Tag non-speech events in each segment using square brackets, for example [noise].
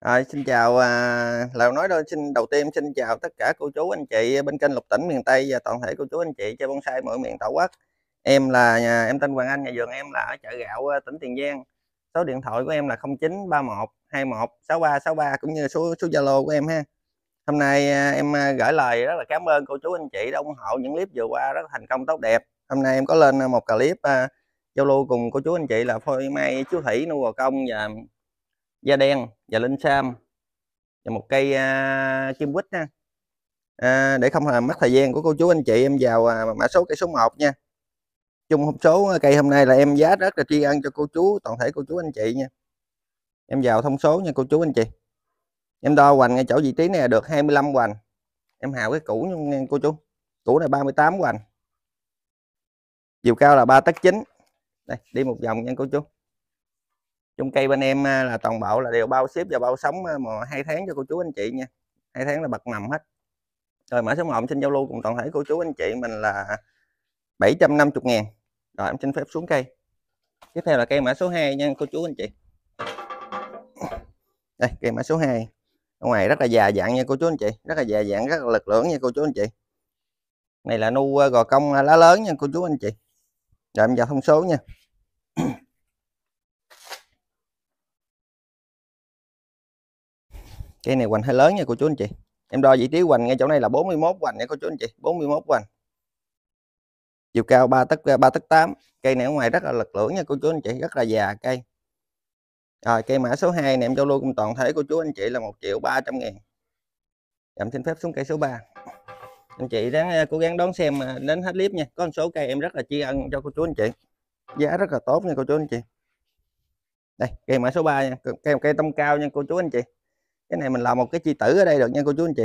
À, xin chào à, Lào nói đôi xin đầu tiên xin chào tất cả cô chú anh chị bên kênh Lục Tỉnh miền Tây và toàn thể cô chú anh chị chơi bonsai mọi miền tổ quốc. Em là nhà, em tên Hoàng Anh, nhà vườn em là ở chợ gạo à, tỉnh Tiền Giang. Số điện thoại của em là 0931216363 cũng như số số Zalo của em ha. Hôm nay à, em à, gửi lời rất là cảm ơn cô chú anh chị đã ủng hộ những clip vừa qua rất là thành công tốt đẹp. Hôm nay em có lên một clip giao lưu cùng cô chú anh chị là phôi mai chú thủy nuôi bò công và da đen và linh sam và một cây à, kim quýt nha à, để không à, mất thời gian của cô chú anh chị em vào à, mã số cây số 1 nha chung hộp số à, cây hôm nay là em giá rất là tri ân cho cô chú toàn thể cô chú anh chị nha em vào thông số nha cô chú anh chị em đo hoành ngay chỗ vị trí này được 25 hoành em hào cái cũ nha cô chú cũ này 38 hoành chiều cao là 3 tấc 9 đây đi một vòng nha cô chú Dung cây bên em à, là toàn bộ là đều bao ship và bao sống mà hai tháng cho cô chú anh chị nha. hai tháng là bật mầm hết. Rồi mã số 1 xin giao lưu cùng toàn thể cô chú anh chị mình là 750 ngàn. Rồi em xin phép xuống cây. Tiếp theo là cây mã số 2 nha cô chú anh chị. Đây cây mã số 2. Ở ngoài rất là già dạng nha cô chú anh chị, rất là già dạng, rất là lực lưỡng nha cô chú anh chị. Này là nu à, gò công à, lá lớn nha cô chú anh chị. Rồi em vào thông số nha. cây này hoành hơi lớn nha cô chú anh chị em đo vị trí hoành ngay chỗ này là 41 hoành nha cô chú anh chị 41 hoành chiều cao 3 tấc 3 tấc 8 cây này ở ngoài rất là lật lưỡng nha cô chú anh chị rất là già cây rồi cây mã số 2 này em cho luôn cùng toàn thể cô chú anh chị là 1 triệu 300 ngàn em xin phép xuống cây số 3 anh chị ráng à, cố gắng đón xem à, đến hết clip nha có một số cây em rất là tri ân cho cô chú anh chị giá rất là tốt nha cô chú anh chị đây cây mã số 3 nha cây cây tông cao nha cô chú anh chị cái này mình làm một cái chi tử ở đây được nha cô chú anh chị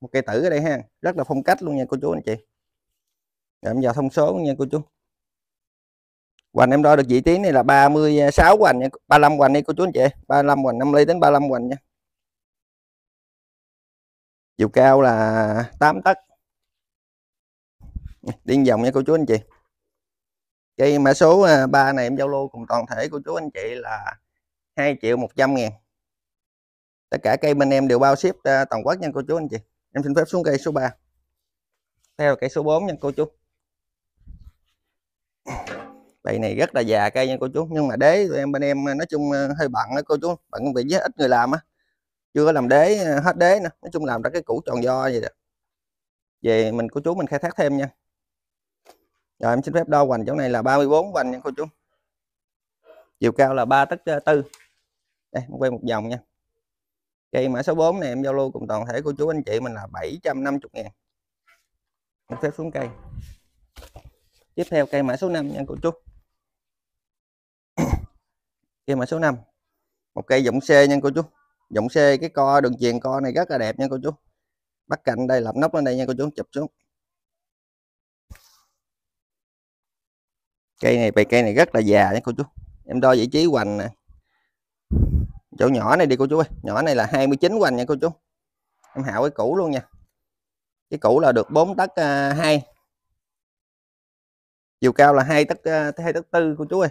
một cây tử ở đây ha rất là phong cách luôn nha cô chú anh chị em vào thông số nha cô chú hoành em đo được vị trí này là 36 hoành nha 35 hoành đi cô chú anh chị 35 hoành 5 ly đến 35 hoành nha chiều cao là 8 tấc điên vòng nha cô chú anh chị cây mã số 3 à, này em giao lô cùng toàn thể cô chú anh chị là 2 triệu 100 ngàn tất cả cây bên em đều bao ship toàn quốc nha cô chú anh chị em xin phép xuống cây số 3 theo cây số 4 nha cô chú cây này rất là già cây nha cô chú nhưng mà đế tụi em bên em à, nói chung à, hơi bận đó cô chú bận công việc với ít người làm á chưa có làm đế à, hết đế nữa nói chung làm ra cái củ tròn do vậy đó về mình cô chú mình khai thác thêm nha rồi em xin phép đo hoành chỗ này là 34 hoành nha cô chú chiều cao là ba tấc tư đây quay một vòng nha cây mã số 4 này em giao lưu cùng toàn thể cô chú anh chị mình là 750 ngàn một phép xuống cây tiếp theo cây mã số 5 nha cô chú [coughs] cây mã số 5 một cây giọng C nha cô chú giọng C cái co đường chuyền co này rất là đẹp nha cô chú bắt cạnh đây lập nóc lên đây nha cô chú chụp xuống cây này bề cây này rất là già nha cô chú em đo vị trí hoành nè chỗ nhỏ này đi cô chú ơi nhỏ này là 29 của anh nha cô chú em hạo cái cũ luôn nha cái cũ là được 4 tấc uh, à, 2 chiều cao là hai tấc à, hai tấc tư cô chú ơi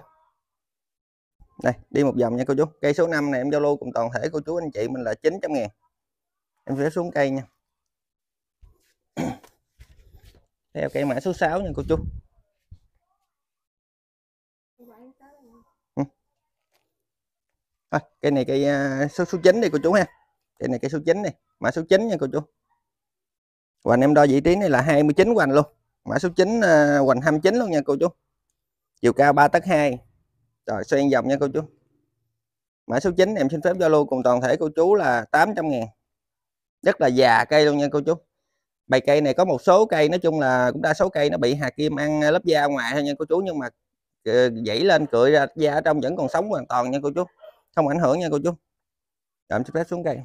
đây đi một vòng nha cô chú cây số 5 này em zalo cùng toàn thể cô chú anh chị mình là 900 ngàn em sẽ xuống cây nha [clears throat] theo cây mã số 6 nha cô chú thôi cây này cây à, số số 9 đi cô chú ha cây này cây số 9 này mã số 9 nha cô chú hoành em đo vị trí này là 29 hoành luôn mã số 9 à, hoành 29 luôn nha cô chú chiều cao 3 tấc 2 rồi xoay vòng nha cô chú mã số 9 em xin phép giao lưu cùng toàn thể cô chú là 800 ngàn rất là già cây luôn nha cô chú bài cây này có một số cây nói chung là cũng đa số cây nó bị hạt kim ăn à, lớp da ngoài thôi nha cô chú nhưng mà ờ, dãy lên cười ra da ở trong vẫn còn sống hoàn toàn nha cô chú không ảnh hưởng nha cô chú chậm chụp xuống cây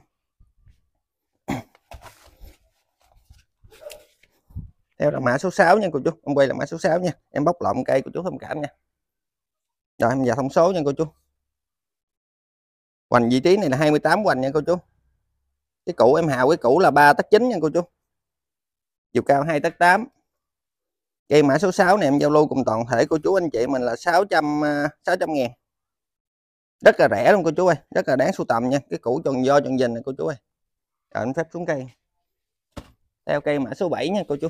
theo là mã số 6 nha cô chú ông quay là mã số 6 nha em bóc lộn cây của chú thông cảm nha rồi em vào thông số nha cô chú hoành vị trí này là 28 hoành nha cô chú cái cũ em hào cái cũ là 3 tấc 9 nha cô chú chiều cao 2 tấc 8 cây mã số 6 này em giao lưu cùng toàn thể cô chú anh chị mình là 600 600 à, ngàn rất là rẻ luôn cô chú ơi rất là đáng sưu tầm nha cái củ tròn do tròn dình này cô chú ơi rồi anh phép xuống cây theo cây mã số 7 nha cô chú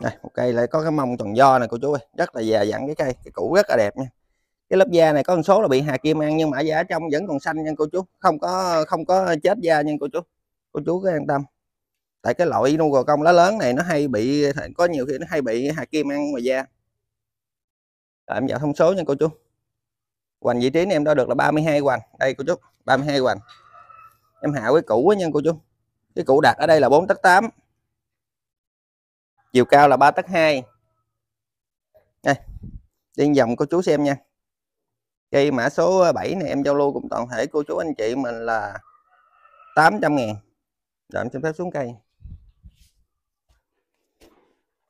này một cây lại có cái mông tròn do này cô chú ơi rất là già dặn cái cây cái củ rất là đẹp nha cái lớp da này có con số là bị hà kim ăn nhưng mà da trong vẫn còn xanh nha cô chú không có không có chết da nha cô chú cô chú cứ an tâm tại cái loại nuôi gò công lá lớn này nó hay bị có nhiều khi nó hay bị hà kim ăn mà da đó, em vào thông số nha cô chú hoành vị trí này em đo được là 32 hoành đây cô chú 32 hoành em hạ cái cũ quá nha cô chú cái cũ đặt ở đây là 4 tấc 8 chiều cao là 3 tấc 2 đây đi vòng cô chú xem nha cây mã số 7 này em giao lưu cùng toàn thể cô chú anh chị mình là 800 ngàn rồi em xin phép xuống cây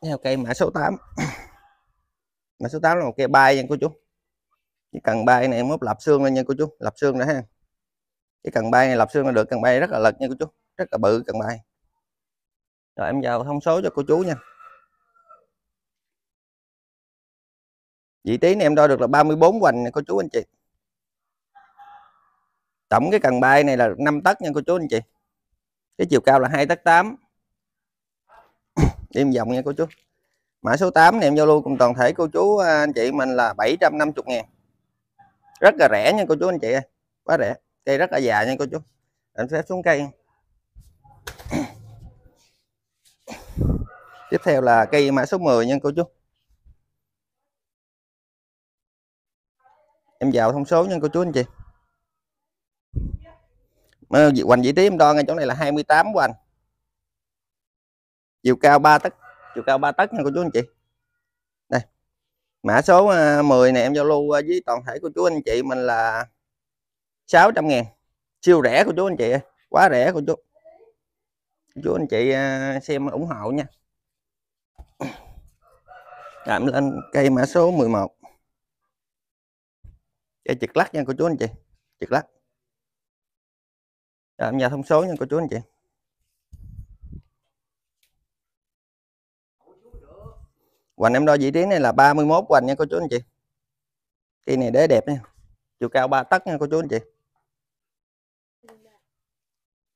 theo cây mã số 8 mã số 8 là một cây bay nha cô chú cái cần bay này em mốt lập xương lên nha cô chú lập xương đã ha cái cần bay này lập xương là được cần bay rất là lật nha cô chú rất là bự cần bay rồi em vào thông số cho cô chú nha vị trí này em đo được là 34 hoành nè cô chú anh chị tổng cái cần bay này là 5 tấc nha cô chú anh chị cái chiều cao là hai tấc tám em [coughs] vòng nha cô chú mã số 8 em giao lưu cùng toàn thể cô chú à, anh chị mình là 750 ngàn rất là rẻ nha cô chú anh chị quá rẻ cây rất là già nha cô chú em sẽ xuống cây [coughs] tiếp theo là cây mã số 10 nha cô chú em vào thông số nha cô chú anh chị hoành vị trí em đo ngay chỗ này là 28 hoành chiều cao 3 tấc chiều cao 3 tấc nha cô chú anh chị đây mã số 10 ờ, này em giao lưu ờ, với toàn thể của chú anh chị mình là 600 ngàn siêu rẻ của chú anh chị quá rẻ của chú chú anh chị ờ, xem ủng hộ nha [coughs] làm lên cây mã số 11 cây trực lắc nha cô chú anh chị trực lắc làm nhà thông số nha cô chú anh chị hoành em đo vị trí này là 31 hoành nha cô chú anh chị cây này đế đẹp nha chiều cao 3 tấc nha cô chú anh chị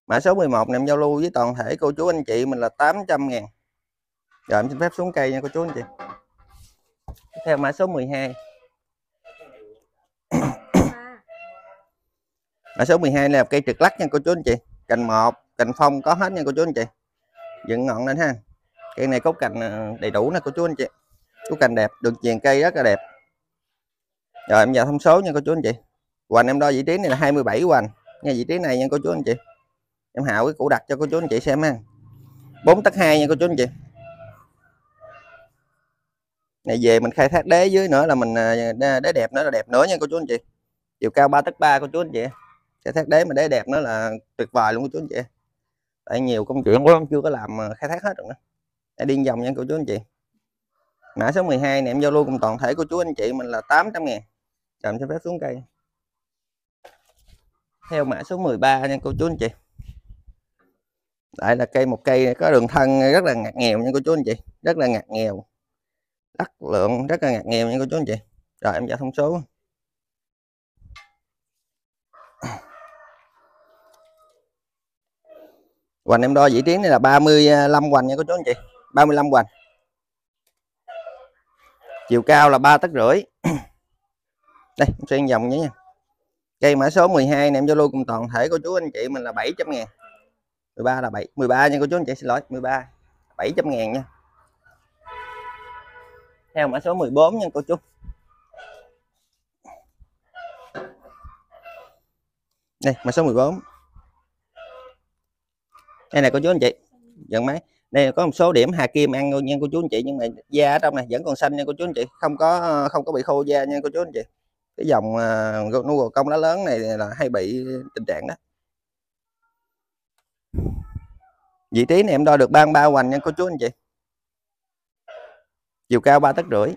mã số 11 này em giao lưu với toàn thể cô chú anh chị mình là 800 ngàn rồi em xin phép xuống cây nha cô chú anh chị tiếp theo mã số 12 [coughs] mã số 12 này là cây trực lắc nha cô chú anh chị cành một cành phong có hết nha cô chú anh chị dựng ngọn lên ha cây này cốt cành à, đầy đủ nè cô chú anh chị cốt cành đẹp đường chèn cây rất là đẹp rồi em vào thông số nha cô chú anh chị hoành em đo vị trí này là 27 hoành nha vị trí này nha cô chú anh chị em hạo cái củ đặt cho cô chú anh chị xem ha 4 tắc 2 nha cô chú anh chị này về mình khai thác đế dưới nữa là mình à, đế đẹp nữa là đẹp nữa nha cô chú anh chị chiều cao 3 tấc 3 cô chú anh chị khai thác đế mà đế đẹp nữa là tuyệt vời luôn cô chú anh chị tại nhiều công chuyện quá không chưa có làm à, khai thác hết rồi nữa đã điên dòng nha cô chú anh chị mã số 12 này em giao lưu cùng toàn thể cô chú anh chị mình là 800 ngàn chậm cho phép xuống cây theo mã số 13 nha cô chú anh chị lại là cây một cây có đường thân rất là ngặt nghèo nha cô chú anh chị rất là ngặt nghèo đất lượng rất là ngặt nghèo nha cô chú anh chị rồi em giao thông số hoành em đo vị trí này là 35 hoành nha cô chú anh chị 35 hoành chiều cao là ba tấc rưỡi [clears throat] đây xuyên vòng nhé nha cây mã số 12 này em giao lưu cùng toàn thể của chú anh chị mình là 700 ngàn 13 là 7 13 nha cô chú anh chị xin lỗi 13 700 ngàn nha theo mã số 14 nha cô chú đây mã số 14 đây này cô chú anh chị dần máy đây có một số điểm hà kim ăn luôn nha của chú anh chị nhưng mà da ở trong này vẫn còn xanh nha cô chú anh chị không có không có bị khô da nha cô chú anh chị cái dòng uh, à, nuôi gò công lá lớn này là hay bị tình trạng đó vị trí này em đo được ba ba hoành nha cô chú anh chị chiều cao ba tấc rưỡi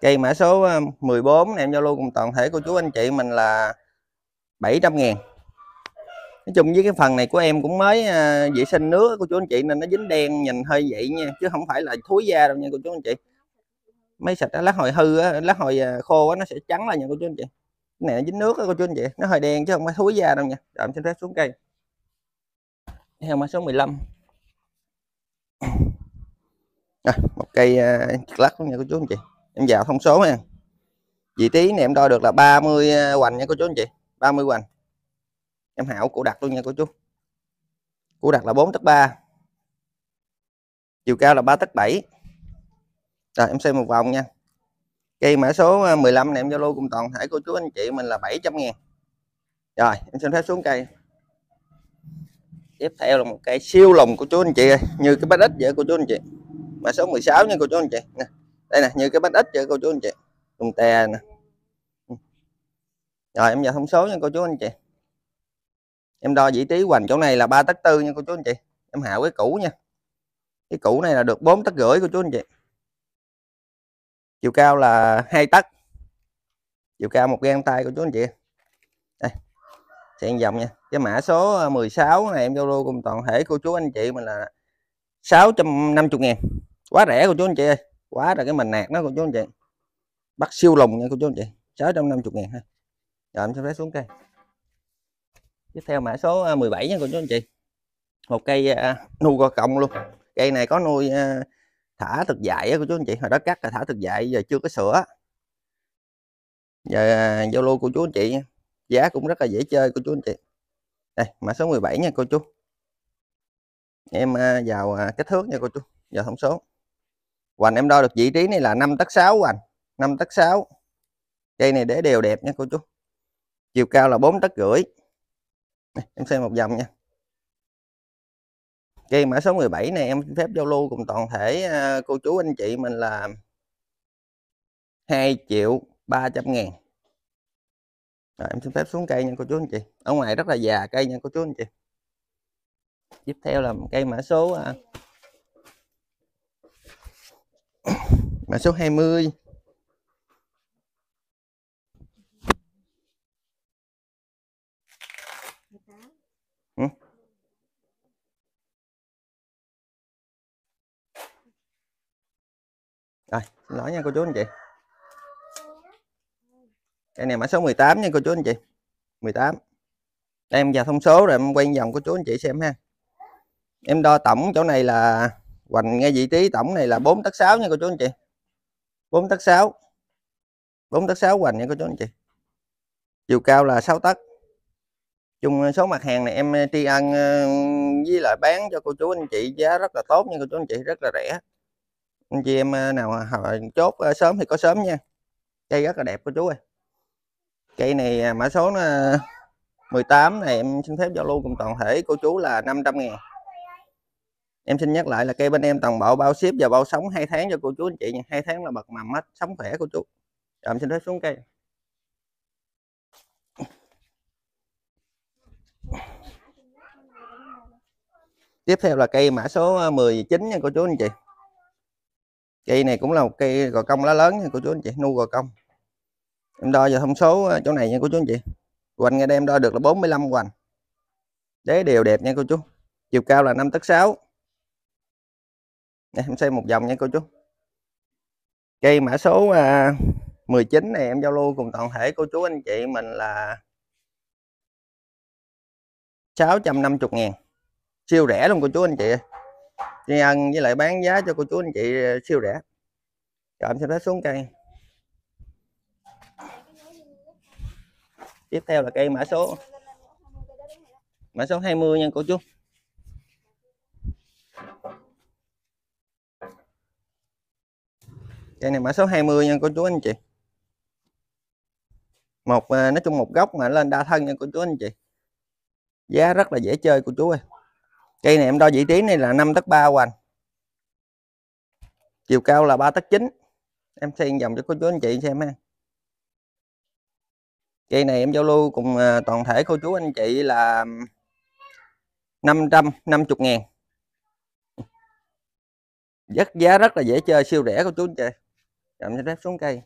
cây mã số 14 à, bốn em giao lưu cùng toàn thể cô chú anh chị mình là 700 ngàn nói chung với cái phần này của em cũng mới à, vệ sinh nước của chú anh chị nên nó dính đen nhìn hơi vậy nha chứ không phải là thối da đâu nha cô chú anh chị mấy sạch lá hồi hư á, lá hồi à, khô á, nó sẽ trắng lại nha cô chú anh chị cái này nó dính nước á, cô chú anh chị nó hơi đen chứ không phải thối da đâu nha rồi em xin phép xuống cây theo mã số 15 à, [coughs] một cây uh, à, lắc nha cô chú anh chị em vào thông số nha vị trí này em đo được là 30 à, hoành nha cô chú anh chị 30 hoành em hảo cổ đặt luôn nha cô chú cổ đặt là 4 tấc 3 chiều cao là 3 tấc 7 rồi em xem một vòng nha cây mã số 15 à, này em giao lưu cùng toàn thể cô chú anh chị mình là 700 ngàn rồi em xin phép xuống cây tiếp theo là một cây siêu lồng của chú anh chị như cái bát ít vậy cô chú anh chị mã số 16 nha cô chú anh chị nè. đây nè như cái bát ít vậy cô chú anh chị cùng tè nè ừ. rồi em vào thông số nha cô chú anh chị em đo vị trí hoành chỗ này là ba tấc tư nha cô chú anh chị em hạ cái cũ nha cái cũ này là được 4 tấc rưỡi cô chú anh chị chiều cao là hai tấc chiều cao một gang tay của chú anh chị đây xem dòng nha cái mã số 16 ờ, này em giao lưu cùng toàn thể cô chú anh chị mình là 650 ngàn quá rẻ của chú anh chị ơi quá là cái mình nạt nó của chú anh chị bắt siêu lùng nha cô chú anh chị 650 ngàn ha rồi em sẽ lấy xuống cây tiếp theo mã số 17 à, nha cô chú anh chị một cây à, nuôi gò cộng luôn cây này có nuôi à, thả thực dại á cô chú anh chị hồi đó cắt là thả thực dại giờ chưa có sữa giờ giao lưu cô chú anh chị giá cũng rất là dễ chơi cô chú anh chị đây mã số 17 nha cô chú em vào kích thước nha cô chú vào thông số hoành em đo được vị trí này là 5 tấc 6 hoành 5 tấc 6 cây này để đều đẹp nha cô chú chiều cao là 4 tấc rưỡi em xem một dòng nha cây mã số 17 này em xin phép giao lưu cùng toàn thể à, cô chú anh chị mình là 2 triệu 300 ngàn Rồi, em xin phép xuống cây nha cô chú anh chị ở ngoài rất là già cây nha cô chú anh chị tiếp theo là cây mã số à, [coughs] mã số 20 lỏ nha cô chú anh chị cái này mã số 18 nha cô chú anh chị 18 em vào thông số rồi em quay vòng cô chú anh chị xem ha em đo tổng chỗ này là hoành ngay vị trí tổng này là 4 tấc 6 nha cô chú anh chị 4 tấc 6 4 tấc 6 hoành nha cô chú anh chị chiều cao là 6 tấc chung số mặt hàng này em tri ân ờ, với lại bán cho cô chú anh chị giá rất là tốt nha cô chú anh chị rất là rẻ anh chị em à, nào à, chốt à, sớm thì có sớm nha cây rất là đẹp của chú ơi cây này mã số nó 18 này em xin phép giao lưu cùng toàn thể cô chú là 500 ngàn em xin nhắc lại là cây bên em toàn bộ bao ship và bao sống hai tháng cho cô chú anh chị nha hai tháng là bật mầm hết sống khỏe cô chú rồi em xin phép xuống cây tiếp theo là cây mã số 19 nha cô chú anh chị cây này cũng là một cây gò công lá lớn nha cô chú anh chị nu gò công em đo vào thông số ờ, chỗ này nha cô chú anh chị hoành ngay đây em đo được là 45 hoành đế đều đẹp nha cô chú chiều cao là 5 tấc 6 em xem một vòng nha cô chú cây mã số à, ờ, 19 này em giao lưu cùng toàn thể cô chú anh chị mình là 650 ngàn siêu rẻ luôn cô chú anh chị tri ân với lại bán giá cho cô chú anh chị ờ, siêu rẻ rồi em xong đó xuống cây tiếp theo là cây mã số mã số 20 nha cô chú cây này mã số 20 nha cô chú anh chị một ờ, nói chung một gốc mà lên đa thân nha cô chú anh chị giá rất là dễ chơi cô chú ơi cây này em đo vị trí này là 5 tấc 3 hoành chiều cao là 3 tấc 9 em xen dòng cho cô chú anh chị xem ha cây này em giao lưu cùng à, toàn thể cô chú anh chị là 550 ngàn rất giá rất là dễ chơi siêu rẻ cô chú anh chị chậm cho phép xuống cây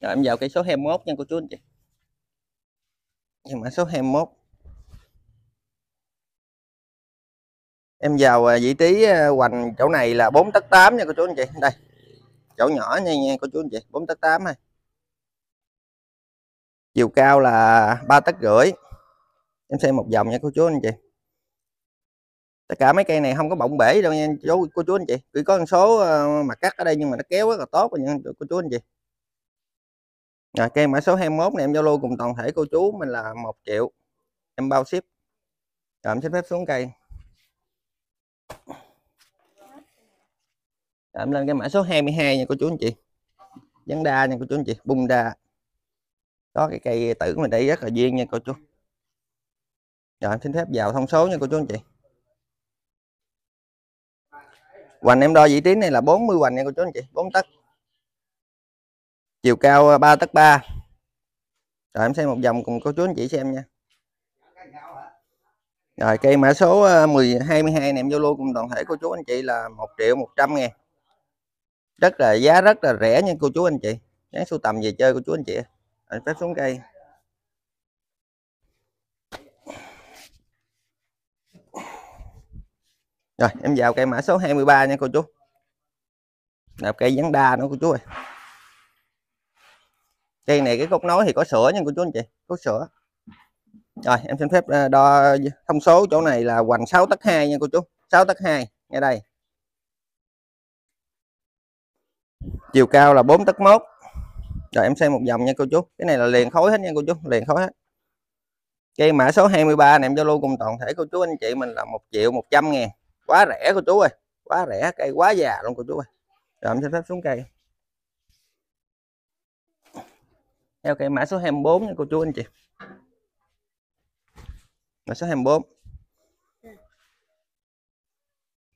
rồi em vào cây số 21 nha cô chú anh chị nhưng mà số 21 em vào à, vị trí à, hoành chỗ này là 4 tấc 8 nha cô chú anh chị đây chỗ nhỏ nha nha cô chú anh chị 4 tấc 8 này chiều cao là ba tấc rưỡi em xem một vòng nha cô chú anh chị tất cả mấy cây này không có bỏng bể đâu nha chú cô chú anh chị chỉ có con số à, mặt cắt ở đây nhưng mà nó kéo rất là tốt nha cô chú anh chị rồi cây mã số 21 này em giao lưu cùng toàn thể cô chú mình là một triệu em bao ship rồi em xin phép xuống cây em lên cái mã số 22 nha cô chú anh chị vấn đa nha cô chú anh chị bung đa đó cái cây tử mình đây rất là duyên nha cô chú rồi em xin phép vào thông số nha cô chú anh chị hoành em đo vị trí này là 40 hoành nha cô chú anh chị 4 tấc chiều cao 3 tấc 3 rồi em xem một vòng cùng cô chú anh chị xem nha rồi cây mã số 10 ờ, 22 này em Zalo cùng toàn thể cô chú anh chị là 1 triệu 100 ngàn. Rất là giá rất là rẻ nha cô chú anh chị. Ráng sưu tầm về chơi cô chú anh chị. anh phép xuống cây. Rồi em vào cây mã số 23 nha cô chú. Là cây vấn đa nữa cô chú ơi. Cây này cái cốc nối thì có sữa nha cô chú anh chị, có sữa rồi em xin phép ờ, đo thông số chỗ này là hoành 6 tấc 2 nha cô chú 6 tấc 2 ngay đây chiều cao là 4 tấc 1 rồi em xem một vòng nha cô chú cái này là liền khối hết nha cô chú liền khối hết cây mã số 23 này em lưu cùng toàn thể cô chú anh chị mình là 1 triệu 100 ngàn quá rẻ cô chú ơi quá rẻ cây quá già luôn cô chú ơi rồi em xin phép xuống cây theo cây mã số 24 nha cô chú anh chị là số 24 dạ.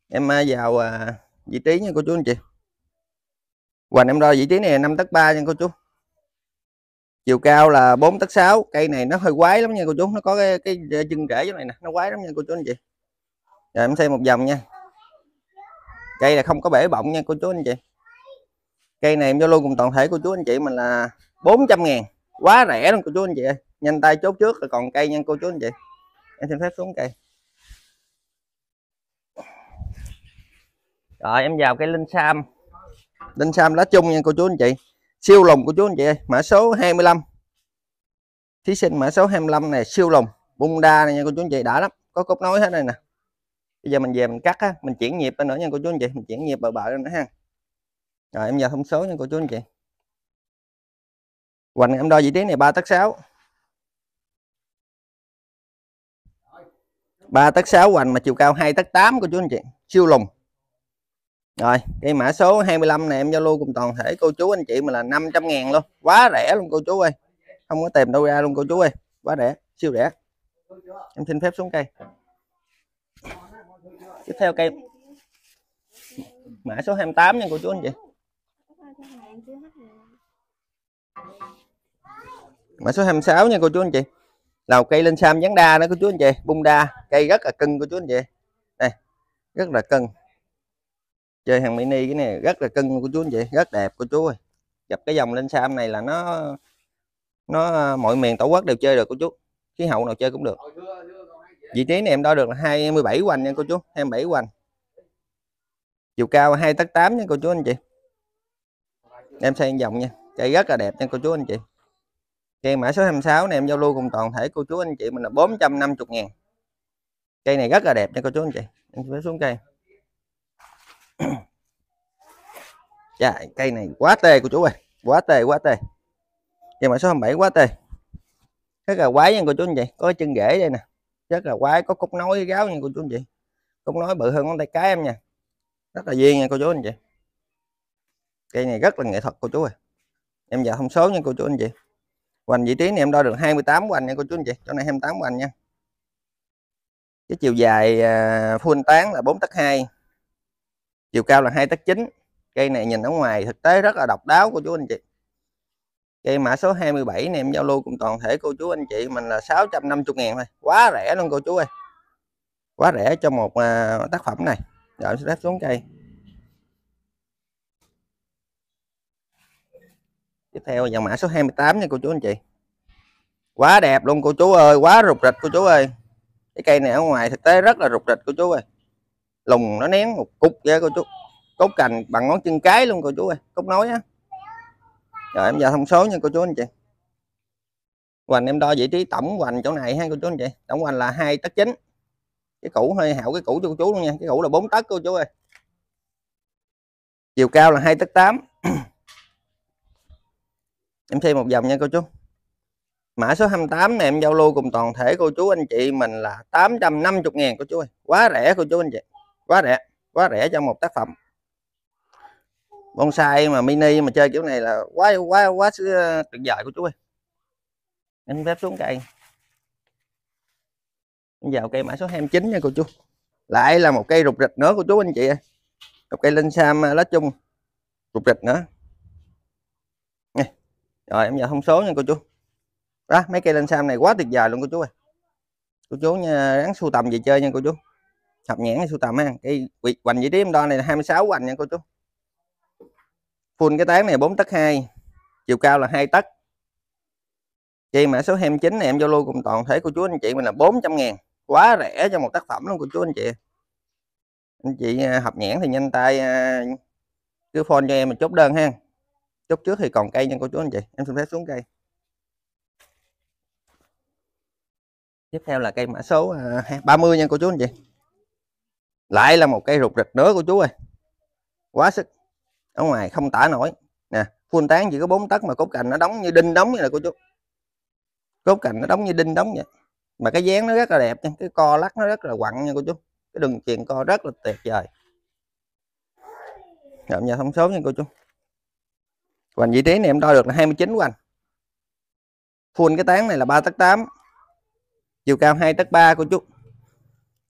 em à, vào à, vị trí nha cô chú anh chị hoành em đo vị trí này 5 tấc 3 nha cô chú chiều cao là 4 tấc 6 cây này nó hơi quái lắm nha cô chú nó có cái, cái chân rễ chỗ này nè nó quái lắm nha cô chú anh chị rồi em xem một vòng nha cây là không có bể bọng nha cô chú anh chị cây này em giao luôn cùng toàn thể cô chú anh chị mình là 400 ngàn quá rẻ luôn cô chú anh chị nhanh tay chốt trước rồi còn cây nha cô chú anh chị em xin phép xuống cây rồi em vào cái linh sam linh sam lá chung nha cô chú anh chị siêu lồng của chú anh chị ơi mã số 25 thí sinh mã số 25 này siêu lồng bung đa này nha cô chú anh chị đã lắm có cốt nối hết đây nè bây giờ mình về mình cắt á mình chuyển nhịp lên nữa nha cô chú anh chị mình chuyển nhịp bờ bờ lên nữa ha rồi em vào thông số nha cô chú anh chị hoành em đo vị trí này ba tấc sáu 3 tấc 6 hoành mà chiều cao 2 tấc 8 của chú anh chị siêu lùng rồi cái mã số 25 này em giao lưu cùng toàn thể cô chú anh chị mà là 500 ngàn luôn quá rẻ luôn cô chú ơi không có tìm đâu ra luôn cô chú ơi quá rẻ siêu rẻ em xin phép xuống cây tiếp theo cây mã số 28 nha cô chú anh chị mã số 26 nha cô chú anh chị nào cây lên sam gián đa nó của chú anh chị bung đa cây rất là cưng của chú anh chị đây rất là cưng chơi hàng mini cái này rất là cưng của chú anh chị rất đẹp của chú ơi gặp cái dòng lên sam này là nó nó mọi miền tổ quốc đều chơi được của chú khí hậu nào chơi cũng được vị trí này em đo được là 27 hoành nha cô chú 27 hoành chiều cao 2 tấc 8 nha cô chú anh chị em xem vòng nha cây rất là đẹp nha cô chú anh chị cây mã số 26 này em giao lưu cùng toàn thể cô chú anh chị mình là 450 ngàn cây này rất là đẹp nha cô chú anh chị em sẽ xuống cây dạ [clears throat] cây này quá tê cô chú ơi quá tê quá tê cây mã số 27 quá tê rất là quái nha cô chú anh chị có chân rễ đây nè rất là quái có cúc nói gáo nha cô chú anh chị cúc nói bự hơn con tay cái em nha rất là duyên nha cô chú anh chị cây này rất là nghệ thuật cô chú ơi em vào thông số nha cô chú anh chị hoành vị trí này em đo được 28 hoành nha cô chú anh chị chỗ này 28 hoành nha cái chiều dài à, full tán là 4 tấc 2 chiều cao là 2 tấc 9 cây này nhìn ở ngoài thực tế rất là độc đáo cô chú anh chị cây mã số 27 này em giao lưu cùng toàn thể cô chú anh chị mình là 650 ngàn thôi quá rẻ luôn cô chú ơi quá rẻ cho một à, tác phẩm này rồi em sẽ đáp xuống cây tiếp theo là dòng mã số 28 nha cô chú anh chị quá đẹp luôn cô chú ơi quá rụt rịch cô chú ơi cái cây này ở ngoài thực tế rất là rụt rịch cô chú ơi lùng nó nén một cục ra cô chú cốt cành bằng ngón chân cái luôn cô chú ơi cốt nói á rồi em vào thông số nha cô chú anh chị hoành em đo vị trí tổng hoành chỗ này ha cô chú anh chị tổng hoành là hai tấc chính cái cũ hơi hạo cái cũ cho cô chú luôn nha cái cũ là bốn tấc cô chú ơi chiều cao là hai tấc tám em thêm một vòng nha cô chú mã số 28 này em giao lưu cùng toàn thể cô chú anh chị mình là 850 ngàn cô chú ơi quá rẻ cô chú anh chị quá rẻ quá rẻ cho một tác phẩm bonsai mà mini mà chơi kiểu này là quá quá quá ờ, tuyệt vời của chú ơi em phép xuống cây em vào cây mã số 29 nha cô chú lại là một cây rục rịch nữa cô chú anh chị ơi một cây linh sam ờ, lá chung rục rịch nữa rồi em giờ thông số nha cô chú đó mấy cây lên sam này quá tuyệt vời luôn cô chú ơi cô chú nha ráng sưu tầm về chơi nha cô chú hợp nhãn sưu tầm ha cái hoành vị trí em đo này là 26 hoành nha cô chú full cái tán này 4 tấc 2 chiều cao là 2 tấc chi mã số 29 này em giao lưu cùng toàn thể cô chú anh chị mình là 400 ngàn quá rẻ cho một tác phẩm luôn cô chú anh chị anh chị à, hợp nhãn thì nhanh tay à, cứ phone cho em một chốt đơn ha chốt trước thì còn cây nha cô chú anh chị em xin phép xuống cây tiếp theo là cây mã số 30 à, nha cô chú anh chị lại là một cây rụt rịch nữa cô chú ơi quá sức ở ngoài không tả nổi nè phun tán chỉ có bốn tấc mà cốt cành nó đóng như đinh đóng vậy nè cô chú cốt cành nó đóng như đinh đóng vậy mà cái dáng nó rất là đẹp nha cái co lắc nó rất là quặn nha cô chú cái đường chuyền co rất là tuyệt vời Đậm nhà thông số nha cô chú còn vị trí này em đo được là 29 của anh full cái tán này là 3 tấc 8 chiều cao 2 tấc 3 cô chú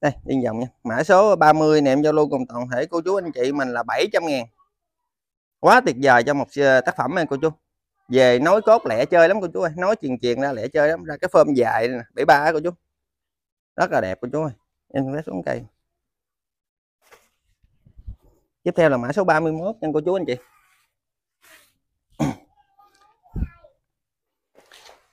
đây yên dòng nha mã số 30 này em giao lưu cùng toàn thể cô chú anh chị mình là 700 ngàn quá tuyệt vời cho một ờ, tác phẩm này cô chú về nói cốt lẻ chơi lắm cô chú ơi nói chuyện chuyện ra lẻ chơi lắm ra cái phơm dài này, 73 cô chú rất là đẹp cô chú ơi em lấy xuống cây tiếp theo là mã số 31 nha cô chú anh chị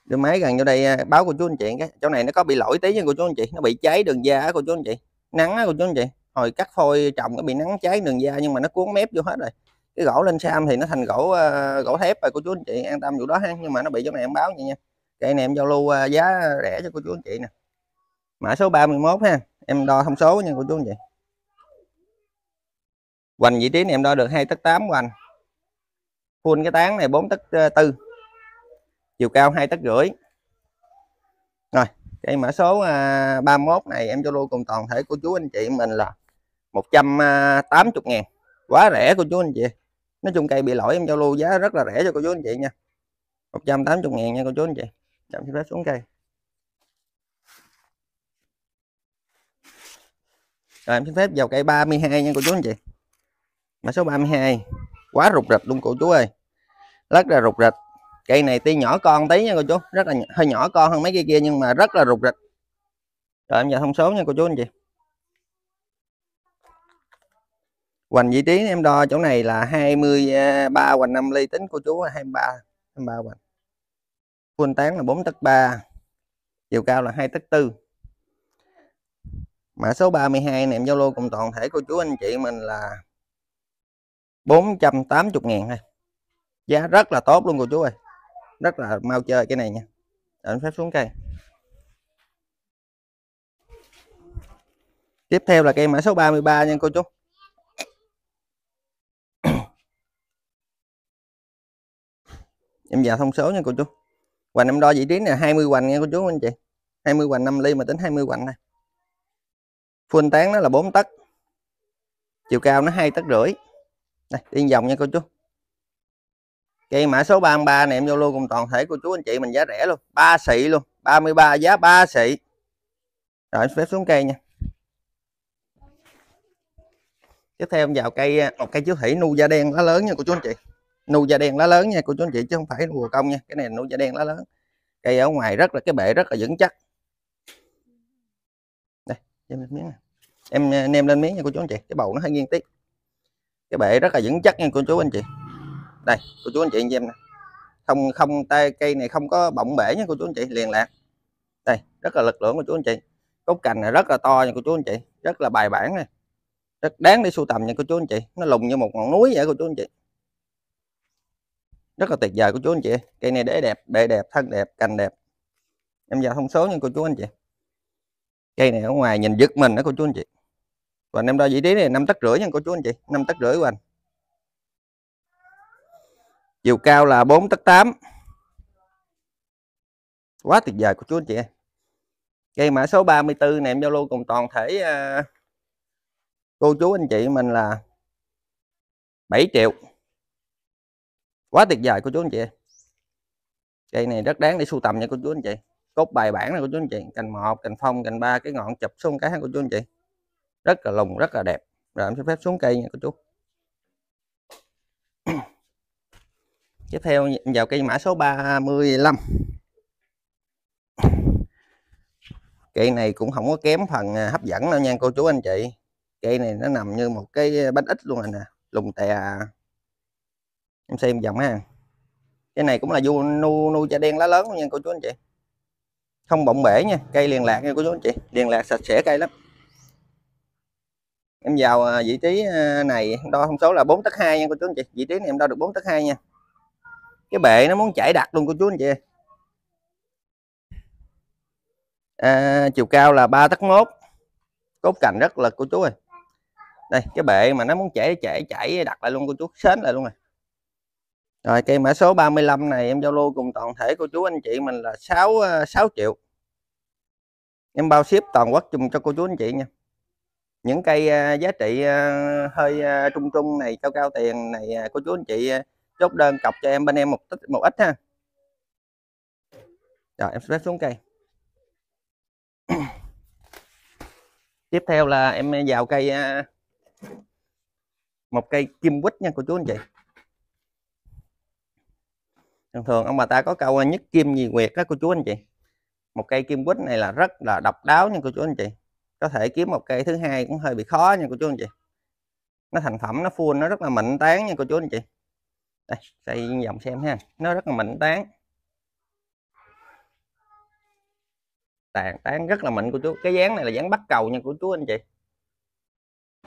đưa máy gần vô đây à, báo cô chú anh chị cái chỗ này nó có bị lỗi tí nha cô chú anh chị nó bị cháy đường da cô chú anh chị nắng của cô chú anh chị hồi cắt phôi trồng nó bị nắng cháy đường da nhưng mà nó cuốn mép vô hết rồi cái gỗ lên sam thì nó thành gỗ à, gỗ thép rồi cô chú anh chị an tâm vụ đó ha nhưng mà nó bị chỗ này em báo vậy nha cái này em giao lưu à, giá rẻ cho cô chú anh chị nè mã số 31 ha em đo thông số nha cô chú anh chị hoành vị trí này em đo được hai tấc tám hoành full cái tán này 4 tấc tư chiều cao hai tấc rưỡi rồi cái mã số à, 31 này em cho lưu cùng toàn thể của chú anh chị mình là 180 à, ngàn quá rẻ cô chú anh chị nói chung cây bị lỗi em cho lưu giá rất là rẻ cho cô chú anh chị nha 180 ngàn nha cô chú anh chị chậm xin phép xuống cây rồi em xin phép vào cây 32 nha cô chú anh chị mã số 32 quá rụt rịch luôn cô chú ơi lát ra rụt rịch cây này tuy nhỏ con tí nha cô chú rất là hơi nhỏ con hơn mấy cây kia nhưng mà rất là rụt rịch rồi em vào thông số nha cô chú anh chị hoành vị trí em đo chỗ này là 23 à, hoành 5 ly tính cô chú là 23 23 hoành full tán là 4 tấc 3 chiều cao là 2 tấc 4 mã số 32 này em giao lô cùng toàn thể cô chú anh chị mình là 480 ngàn thôi giá rất là tốt luôn cô chú ơi rất là mau chơi cái này nha để anh phép xuống cây tiếp theo là cây mã số 33 nha cô chú [coughs] em vào thông số nha cô chú hoành em đo vị trí này 20 hoành nha cô chú anh chị 20 hoành 5 ly mà tính 20 hoành này full tán nó là 4 tấc chiều cao nó hai tấc rưỡi đây đi vòng nha cô chú cây mã số 33 này em vô luôn cùng toàn thể cô chú anh chị mình giá rẻ luôn 3 xị luôn 33 giá 3 xị rồi em phép xuống cây nha tiếp theo em vào cây à, một cây chứa thủy nu da đen lá lớn nha cô chú anh chị nu da đen lá lớn nha cô chú anh chị chứ không phải nu công nha cái này nu da đen lá lớn cây ở ngoài rất là cái bệ rất là vững chắc đây em lên miếng này. em à, lên miếng nha cô chú anh chị cái bầu nó hơi nghiêng tí cái bệ rất là vững chắc nha cô chú anh chị đây cô chú anh chị anh em này không không tay cây này không có bọng bể nha cô chú anh chị liền lạc đây rất là lực lượng cô chú anh chị cốt cành này rất là to nha cô chú anh chị rất là bài bản này rất đáng để sưu tầm nha cô chú anh chị nó lùng như một ngọn núi vậy cô chú anh chị rất là tuyệt vời cô chú anh chị cây này để đẹp để đẹp thân đẹp cành đẹp em vào thông số nha cô chú anh chị cây này ở ngoài nhìn giật mình đó cô chú anh chị và em đo vị trí này năm tấc rưỡi nha cô chú anh chị năm tấc rưỡi của anh chiều cao là 4 tấc 8 quá tuyệt vời của chú anh chị em cây mã số 34 này em giao lưu cùng toàn thể uh, cô chú anh chị mình là 7 triệu quá tuyệt vời của chú anh chị cây này rất đáng để sưu tầm nha cô chú anh chị cốt bài bản này của chú anh chị cành một cành phong cành ba cái ngọn chụp xuống cái của chú anh chị rất là lùng rất là đẹp rồi em sẽ phép xuống cây nha cô chú tiếp theo vào cây mã số 35 cây này cũng không có kém phần à, hấp dẫn đâu nha cô chú anh chị cây này nó nằm như một cái bánh ít luôn rồi nè lùng tè em xem dòng ha cái này cũng là vua nu nu da đen lá lớn nha cô chú anh chị không bọng bể nha cây liền lạc nha cô chú anh chị liền lạc sạch sẽ cây lắm em vào à, vị trí à, này đo thông số là 4 tấc 2 nha cô chú anh chị vị trí này em đo được 4 tấc 2 nha cái bệ nó muốn chảy đặt luôn cô chú anh chị à, chiều cao là ba tấc mốt cốt cành rất lực cô chú ơi đây cái bệ mà nó muốn chảy chảy chảy đặt lại luôn cô chú sến lại luôn rồi rồi cây mã số 35 này em giao lưu cùng toàn thể cô chú anh chị mình là 6 6 à, triệu em bao ship toàn quốc chung cho cô chú anh chị nha những cây à, giá trị à, hơi trung trung này cao cao tiền này cô chú anh chị chốt đơn cọc cho em bên em một tích một ít ha rồi em xếp xuống cây [clears throat] tiếp theo là em vào cây à, một cây kim quýt nha cô chú anh chị thường thường ông bà ta có câu à, nhất kim nhì nguyệt đó cô chú anh chị một cây kim quýt này là rất là độc đáo nha cô chú anh chị có thể kiếm một cây thứ hai cũng hơi bị khó nha cô chú anh chị nó thành phẩm nó full nó rất là mạnh tán nha cô chú anh chị đây xây vòng xem ha nó rất là mạnh tán tàn tán rất là mạnh của chú cái dáng này là dáng bắt cầu nha của chú anh chị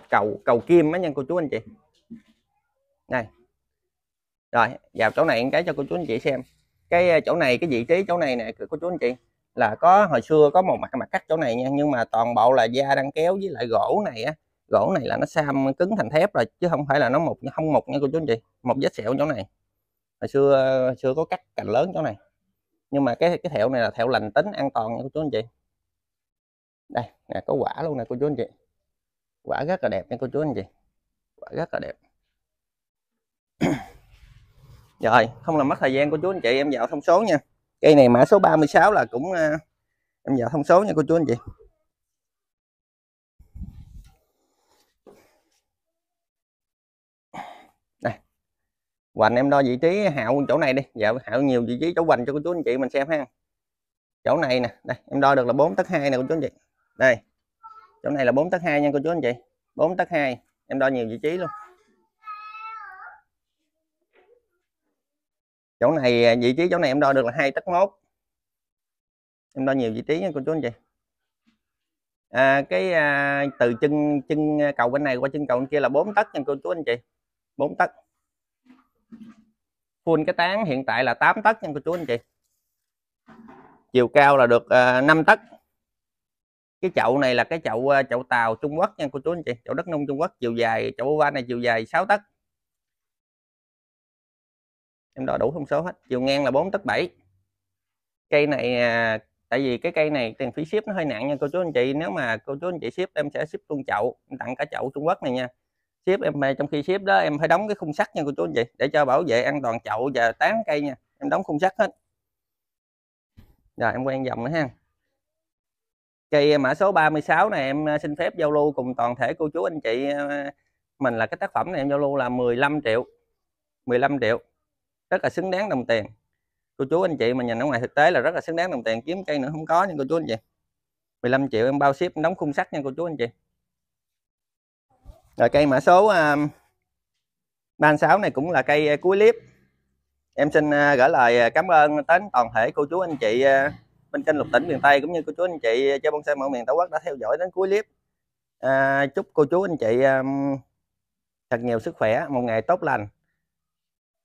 cầu cầu kim á nha cô chú anh chị này rồi vào chỗ này cái cho cô chú anh chị xem cái ờ, chỗ này cái vị trí chỗ này nè cô chú anh chị là có hồi xưa có một mặt mặt cắt chỗ này nha nhưng mà toàn bộ là da đang kéo với lại gỗ này á gỗ này là nó sam cứng thành thép rồi chứ không phải là nó mục không mục nha cô chú anh chị một vết sẹo chỗ này hồi xưa hồi xưa có cắt cành lớn chỗ này nhưng mà cái cái thẹo này là thẹo lành tính an toàn nha cô chú anh chị đây nè có quả luôn nè cô chú anh chị quả rất là đẹp nha cô chú anh chị quả rất là đẹp [coughs] rồi không làm mất thời gian cô chú anh chị em vào thông số nha cây này mã số 36 là cũng ờ, em vào thông số nha cô chú anh chị hoành em đo vị trí hạo chỗ này đi dạ hạo nhiều vị trí chỗ hoành cho cô chú anh chị mình xem ha chỗ này nè đây em đo được là 4 tấc 2 nè cô chú anh chị đây chỗ này là 4 tấc 2 nha cô chú anh chị 4 tấc 2 em đo nhiều vị trí luôn chỗ này à, vị trí chỗ này em đo được là hai tấc mốt em đo nhiều vị trí nha cô chú anh chị à, cái à, từ chân chân à, cầu bên này qua chân cầu bên kia là 4 tấc nha cô chú anh chị 4 tấc full cái tán hiện tại là 8 tấc nha cô chú anh chị chiều cao là được uh, ờ, 5 tấc cái chậu này là cái chậu ờ, chậu tàu Trung Quốc nha cô chú anh chị chậu đất nông Trung Quốc chiều dài chậu ba này chiều dài 6 tấc em đo đủ thông số hết chiều ngang là 4 tấc 7 cây này à, tại vì cái cây này tiền phí ship nó hơi nặng nha cô chú anh chị nếu mà cô chú anh chị ship em sẽ ship luôn chậu em tặng cả chậu Trung Quốc này nha ship em về trong khi ship đó em phải đóng cái khung sắt nha cô chú anh chị để cho bảo vệ an toàn chậu và tán cây nha em đóng khung sắt hết rồi em quen vòng nữa ha cây mã số 36 này em à, xin phép giao lưu cùng toàn thể cô chú anh chị à, mình là cái tác phẩm này em giao lưu là 15 triệu 15 triệu rất là xứng đáng đồng tiền cô chú anh chị mà nhìn ở ngoài thực tế là rất là xứng đáng đồng tiền kiếm cây nữa không có nhưng cô chú anh chị 15 triệu em bao ship em đóng khung sắt nha cô chú anh chị rồi cây mã số à, um, 36 này cũng là cây à, cuối clip em xin à, gửi lời cảm ơn đến toàn thể cô chú anh chị bên kênh lục tỉnh miền tây cũng như cô chú anh chị cho bonsai mọi miền tổ quốc đã theo dõi đến cuối clip à, chúc cô chú anh chị thật nhiều sức khỏe một ngày tốt lành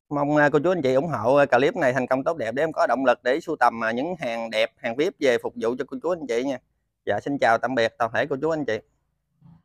mong cô chú anh chị ủng hộ clip này thành công tốt đẹp để em có động lực để sưu tầm những hàng đẹp hàng vip về phục vụ cho cô chú anh chị nha dạ xin chào tạm biệt toàn thể cô chú anh chị